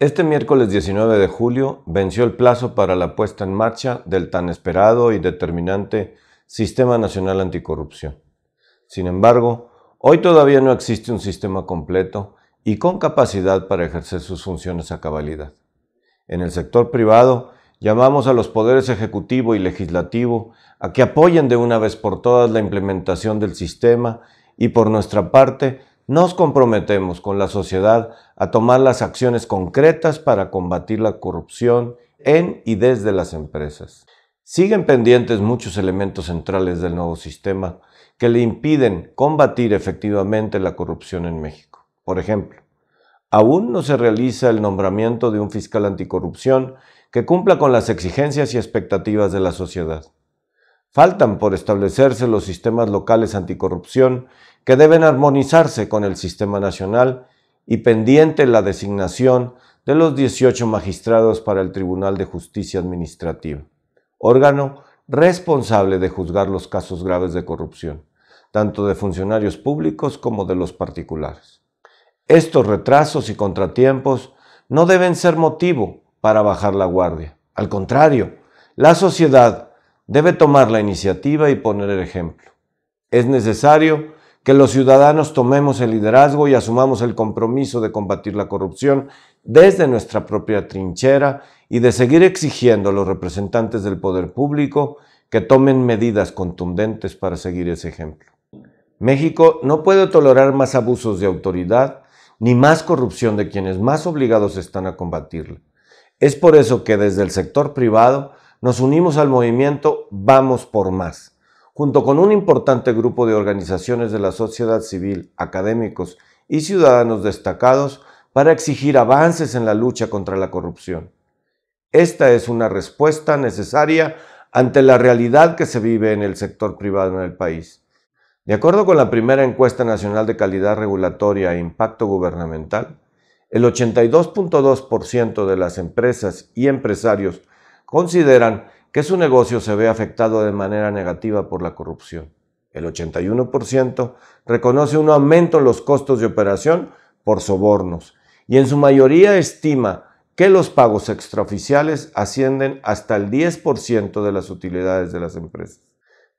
Este miércoles 19 de julio venció el plazo para la puesta en marcha del tan esperado y determinante Sistema Nacional Anticorrupción. Sin embargo, hoy todavía no existe un sistema completo y con capacidad para ejercer sus funciones a cabalidad. En el sector privado, llamamos a los poderes ejecutivo y legislativo a que apoyen de una vez por todas la implementación del sistema y por nuestra parte nos comprometemos con la sociedad a tomar las acciones concretas para combatir la corrupción en y desde las empresas. Siguen pendientes muchos elementos centrales del nuevo sistema que le impiden combatir efectivamente la corrupción en México. Por ejemplo, aún no se realiza el nombramiento de un fiscal anticorrupción que cumpla con las exigencias y expectativas de la sociedad. Faltan por establecerse los sistemas locales anticorrupción que deben armonizarse con el sistema nacional y pendiente la designación de los 18 magistrados para el Tribunal de Justicia Administrativa, órgano responsable de juzgar los casos graves de corrupción, tanto de funcionarios públicos como de los particulares. Estos retrasos y contratiempos no deben ser motivo para bajar la guardia. Al contrario, la sociedad debe tomar la iniciativa y poner el ejemplo. Es necesario que los ciudadanos tomemos el liderazgo y asumamos el compromiso de combatir la corrupción desde nuestra propia trinchera y de seguir exigiendo a los representantes del poder público que tomen medidas contundentes para seguir ese ejemplo. México no puede tolerar más abusos de autoridad ni más corrupción de quienes más obligados están a combatirla. Es por eso que desde el sector privado nos unimos al movimiento Vamos por Más, junto con un importante grupo de organizaciones de la sociedad civil, académicos y ciudadanos destacados para exigir avances en la lucha contra la corrupción. Esta es una respuesta necesaria ante la realidad que se vive en el sector privado en el país. De acuerdo con la primera encuesta nacional de calidad regulatoria e impacto gubernamental, el 82.2% de las empresas y empresarios consideran que su negocio se ve afectado de manera negativa por la corrupción. El 81% reconoce un aumento en los costos de operación por sobornos y en su mayoría estima que los pagos extraoficiales ascienden hasta el 10% de las utilidades de las empresas.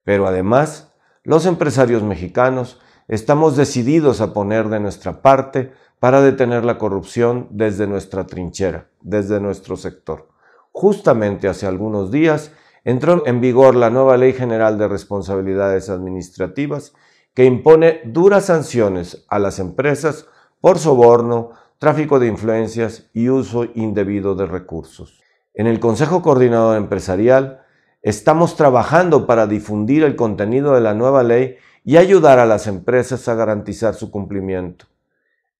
Pero además, los empresarios mexicanos estamos decididos a poner de nuestra parte para detener la corrupción desde nuestra trinchera, desde nuestro sector. Justamente hace algunos días entró en vigor la nueva Ley General de Responsabilidades Administrativas que impone duras sanciones a las empresas por soborno, tráfico de influencias y uso indebido de recursos. En el Consejo Coordinador Empresarial estamos trabajando para difundir el contenido de la nueva ley y ayudar a las empresas a garantizar su cumplimiento.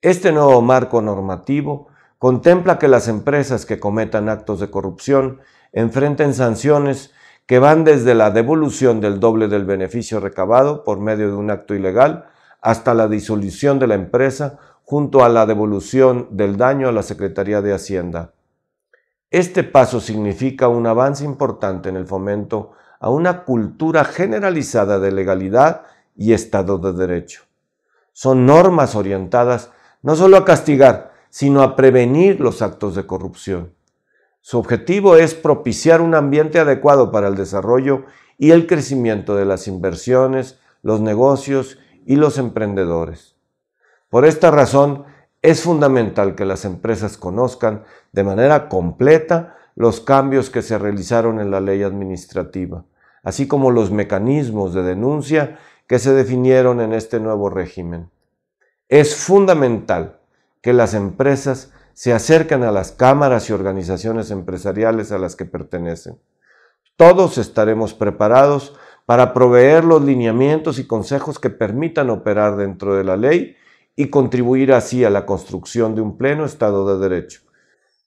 Este nuevo marco normativo contempla que las empresas que cometan actos de corrupción enfrenten sanciones que van desde la devolución del doble del beneficio recabado por medio de un acto ilegal hasta la disolución de la empresa junto a la devolución del daño a la Secretaría de Hacienda. Este paso significa un avance importante en el fomento a una cultura generalizada de legalidad y Estado de Derecho. Son normas orientadas no solo a castigar, sino a prevenir los actos de corrupción. Su objetivo es propiciar un ambiente adecuado para el desarrollo y el crecimiento de las inversiones, los negocios y los emprendedores. Por esta razón, es fundamental que las empresas conozcan de manera completa los cambios que se realizaron en la ley administrativa, así como los mecanismos de denuncia que se definieron en este nuevo régimen. Es fundamental que las empresas se acercan a las cámaras y organizaciones empresariales a las que pertenecen. Todos estaremos preparados para proveer los lineamientos y consejos que permitan operar dentro de la ley y contribuir así a la construcción de un pleno Estado de Derecho.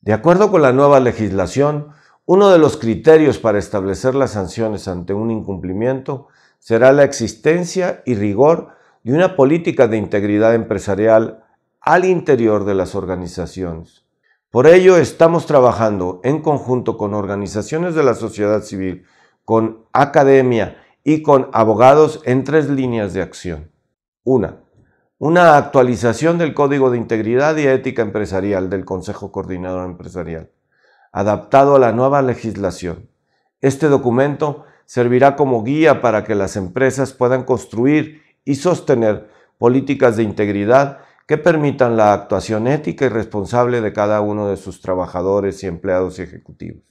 De acuerdo con la nueva legislación, uno de los criterios para establecer las sanciones ante un incumplimiento será la existencia y rigor de una política de integridad empresarial al interior de las organizaciones. Por ello, estamos trabajando en conjunto con organizaciones de la sociedad civil, con academia y con abogados en tres líneas de acción. Una, una actualización del Código de Integridad y Ética Empresarial del Consejo Coordinador Empresarial, adaptado a la nueva legislación. Este documento servirá como guía para que las empresas puedan construir y sostener políticas de integridad que permitan la actuación ética y responsable de cada uno de sus trabajadores y empleados y ejecutivos.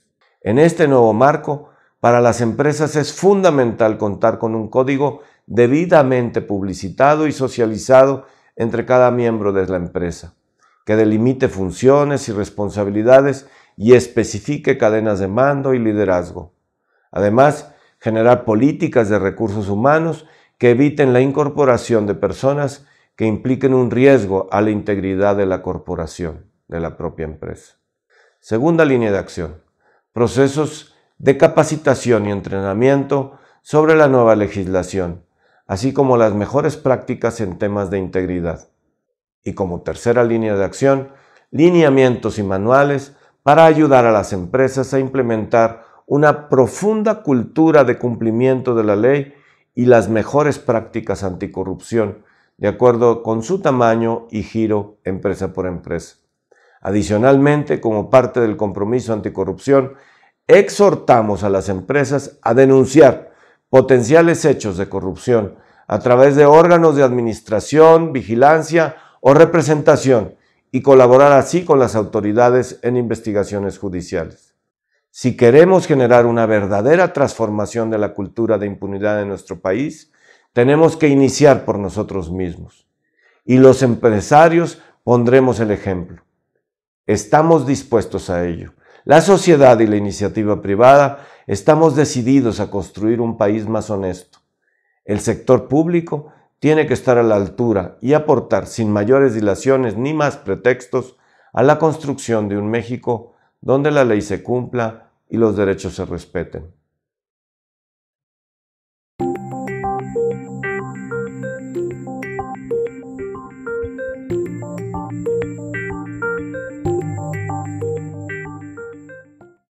En este nuevo marco, para las empresas es fundamental contar con un código debidamente publicitado y socializado entre cada miembro de la empresa, que delimite funciones y responsabilidades y especifique cadenas de mando y liderazgo. Además, generar políticas de recursos humanos que eviten la incorporación de personas que impliquen un riesgo a la integridad de la corporación, de la propia empresa. Segunda línea de acción, procesos de capacitación y entrenamiento sobre la nueva legislación, así como las mejores prácticas en temas de integridad. Y como tercera línea de acción, lineamientos y manuales para ayudar a las empresas a implementar una profunda cultura de cumplimiento de la ley y las mejores prácticas anticorrupción de acuerdo con su tamaño y giro empresa por empresa. Adicionalmente, como parte del compromiso anticorrupción, exhortamos a las empresas a denunciar potenciales hechos de corrupción a través de órganos de administración, vigilancia o representación y colaborar así con las autoridades en investigaciones judiciales. Si queremos generar una verdadera transformación de la cultura de impunidad en nuestro país, tenemos que iniciar por nosotros mismos. Y los empresarios pondremos el ejemplo. Estamos dispuestos a ello. La sociedad y la iniciativa privada estamos decididos a construir un país más honesto. El sector público tiene que estar a la altura y aportar sin mayores dilaciones ni más pretextos a la construcción de un México donde la ley se cumpla y los derechos se respeten.